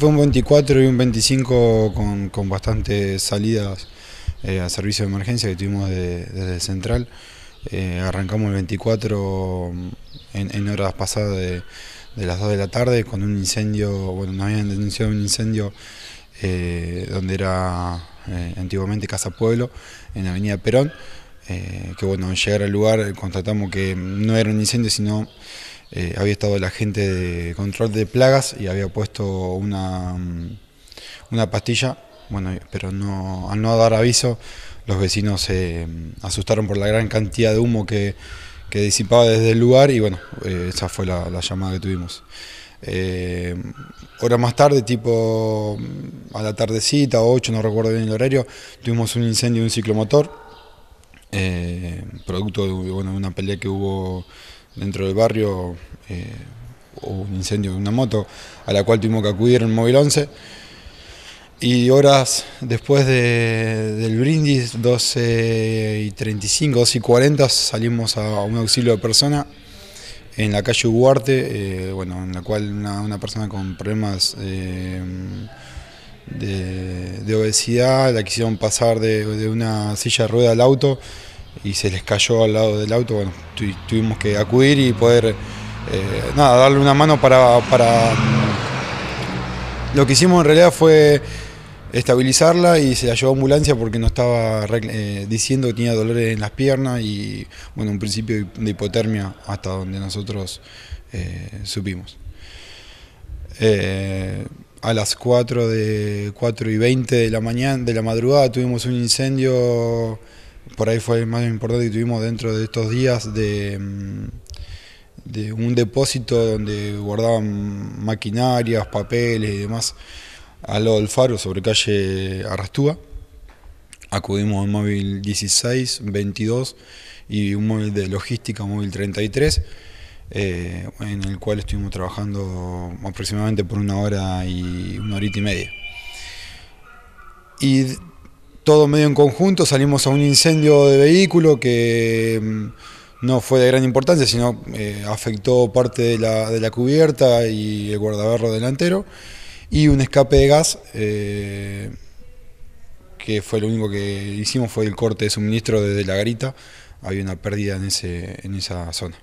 Fue un 24 y un 25 con, bastantes salidas eh, a servicio de emergencia que tuvimos desde Central. Eh, arrancamos el 24 mm, en, horas pasadas de, las 2 de la tarde con un incendio, bueno, nos habían denunciado un incendio eh, donde era antiguamente Casa Pueblo, en la Avenida Perón. que bueno, al llegar al lugar constatamos que no era un incendio, sino eh, había estado la gente de control de plagas y había puesto una, mm, una pastilla, bueno, pero no, al no dar aviso, los vecinos se mm, asustaron por la gran cantidad de humo que, disipaba desde el lugar y bueno, eh, esa fue la, llamada que tuvimos. Eh, más tarde, tipo mm, a la tardecita, 8, no recuerdo bien el horario, tuvimos un incendio de un ciclomotor, eh, producto de una pelea que hubo dentro del barrio eh, hubo un incendio de una moto a la cual tuvimos que acudir en Móvil 11. Y horas después del brindis, 12 y 35, 12 y 40, salimos a, un auxilio de persona en la calle Uguarte, eh, bueno, en la cual una, persona con problemas eh, de, obesidad la quisieron pasar de, de una silla de rueda al auto y se les cayó al lado del auto, bueno, tuvimos que acudir y poder, eh, nada, darle una mano para, Lo que hicimos en realidad fue estabilizarla y se la llevó a ambulancia porque no estaba eh, diciendo que tenía dolores en las piernas y bueno, un principio de hipotermia hasta donde nosotros eh, supimos. a las 4, de, 4 y 20 de la mañana, de la madrugada tuvimos un incendio por ahí fue el más importante que tuvimos dentro de estos días mm, de, un depósito donde guardaban maquinarias, papeles y demás al lado del faro sobre calle Arrastúa. Acudimos al móvil 16, 22 y un móvil de logística, móvil 33, eh, en el cual estuvimos trabajando aproximadamente por una hora y una horita y media. Y todo medio en conjunto, salimos a un incendio de vehículo que mm, no fue de gran importancia, sino eh, afectó parte de la, cubierta y el guardabarro delantero, y un escape de gas, eh, que fue lo único que hicimos, fue el corte de suministro desde la garita, había una pérdida en, ese, en esa zona.